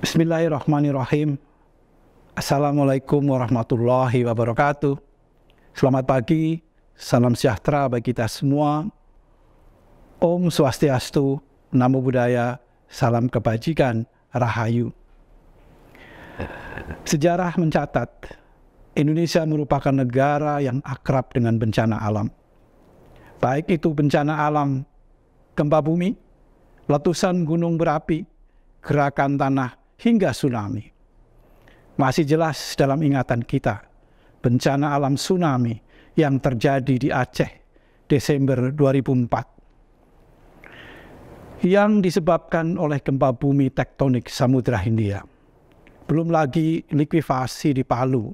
Bismillahirrahmanirrahim. Assalamualaikum warahmatullahi wabarakatuh. Selamat pagi, salam sejahtera bagi kita semua. Om Swastiastu, Namo Buddhaya, Salam Kebajikan, Rahayu. Sejarah mencatat, Indonesia merupakan negara yang akrab dengan bencana alam. Baik itu bencana alam, gempa bumi, letusan gunung berapi, gerakan tanah, hingga tsunami. Masih jelas dalam ingatan kita, bencana alam tsunami yang terjadi di Aceh Desember 2004 yang disebabkan oleh gempa bumi tektonik Samudra Hindia. Belum lagi likuifaksi di Palu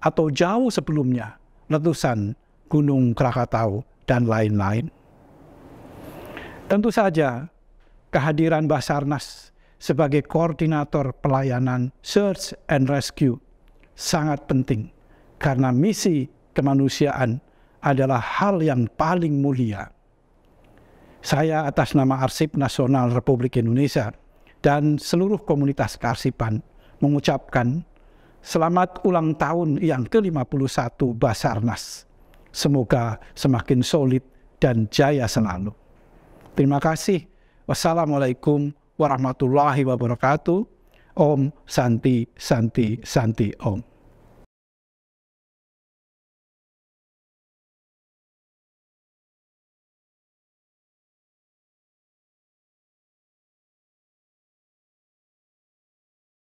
atau jauh sebelumnya letusan Gunung Krakatau dan lain-lain. Tentu saja kehadiran Basarnas sebagai koordinator pelayanan search and rescue sangat penting karena misi kemanusiaan adalah hal yang paling mulia. Saya atas nama Arsip Nasional Republik Indonesia dan seluruh komunitas kearsipan mengucapkan selamat ulang tahun yang ke-51 Basarnas. Semoga semakin solid dan jaya selalu. Terima kasih. Wassalamualaikum warahmatullahi wabarakatuh. Om Santi Santi Santi Om.